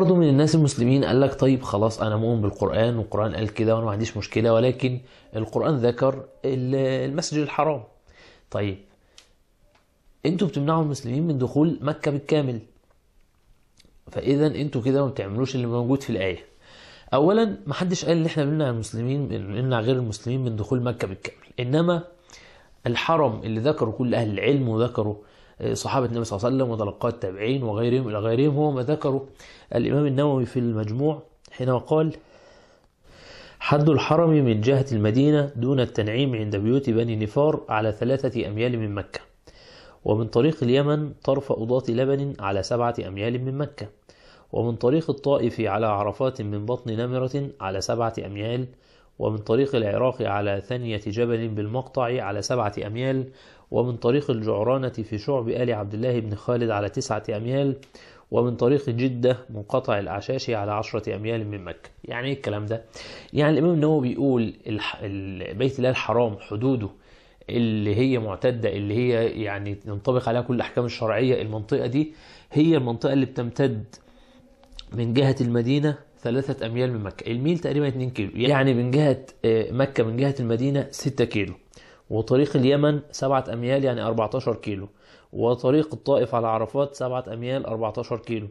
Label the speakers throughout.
Speaker 1: برضه من الناس المسلمين قال لك طيب خلاص انا مؤمن بالقران والقران قال كده وانا ما عنديش مشكله ولكن القران ذكر المسجد الحرام طيب انتوا بتمنعوا المسلمين من دخول مكه بالكامل فاذا انتوا كده ما بتعملوش اللي موجود في الايه اولا ما حدش قال ان احنا بنمنع المسلمين بنمنع غير المسلمين من دخول مكه بالكامل انما الحرم اللي ذكره كل اهل العلم وذكره صحابة النبي صلى الله عليه وسلم وتلقاء التابعين وغيرهم إلى غيرهم هو ما ذكره الإمام النووي في المجموع حينما قال حد الحرم من جهة المدينة دون التنعيم عند بيوت بني نفار على ثلاثة أميال من مكة ومن طريق اليمن طرف أضاة لبن على سبعة أميال من مكة ومن طريق الطائف على عرفات من بطن نمرة على سبعة أميال ومن طريق العراق على ثنية جبل بالمقطع على سبعة أميال ومن طريق الجعرانة في شعب آل عبد الله بن خالد على تسعة أميال ومن طريق جدة منقطع الأعشاش على عشرة أميال من مكة يعني إيه الكلام ده؟ يعني الإمام النووي بيقول بيت الله الحرام حدوده اللي هي معتدة اللي هي يعني ينطبق عليها كل الأحكام الشرعية المنطقة دي هي المنطقة اللي بتمتد من جهة المدينة ثلاثة أميال من مكة الميل تقريبا 2 كيلو يعني من جهة آه، مكة من جهة المدينة 6 كيلو وطريق اليمن 7 أميال يعني 14 كيلو وطريق الطائف على عرفات 7 أميال 14 كيلو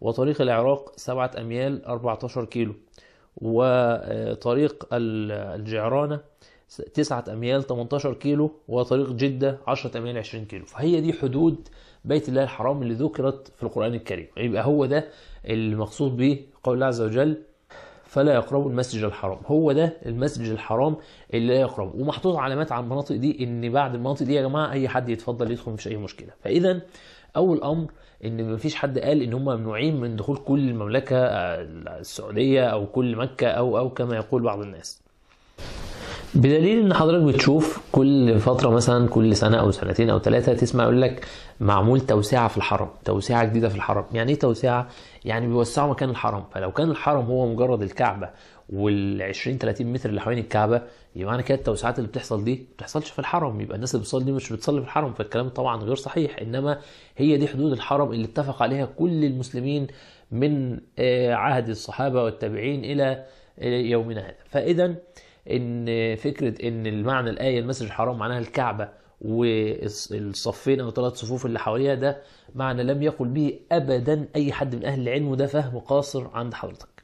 Speaker 1: وطريق العراق 7 أميال 14 كيلو وطريق الجعرانة 9 اميال 18 كيلو وطريق جده 10 اميال 20 كيلو فهي دي حدود بيت الله الحرام اللي ذكرت في القران الكريم يبقى هو ده المقصود به قول الله عز وجل فلا يقربوا المسجد الحرام هو ده المسجد الحرام اللي لا يقرب ومحطوط علامات على المناطق دي ان بعد المناطق دي يا جماعه اي حد يتفضل يدخل مفيش اي مشكله فاذا اول امر ان مفيش حد قال ان هم ممنوعين من دخول كل المملكه آه، السعوديه او كل مكه او او كما يقول بعض الناس بدليل ان حضرتك بتشوف كل فتره مثلا كل سنه او سنتين او ثلاثه تسمع يقول لك معمول توسعه في الحرم توسعه جديده في الحرم يعني ايه توسعه يعني بيوسعوا مكان الحرم فلو كان الحرم هو مجرد الكعبه وال 20 30 متر اللي حوالين الكعبه يبقى معنى كده التوسعات اللي بتحصل دي ما بتحصلش في الحرم يبقى الناس اللي بتصلي دي مش بتصلي في الحرم فالكلام طبعا غير صحيح انما هي دي حدود الحرم اللي اتفق عليها كل المسلمين من آه، عهد الصحابه والتابعين الى آه، يومنا هذا فاذا ان فكره ان المعنى الايه المسجد الحرام معناها الكعبه والصفين او ثلاث صفوف اللي حواليها ده معنى لم يقل به ابدا اي حد من اهل العلم وده فهم قاصر عند حضرتك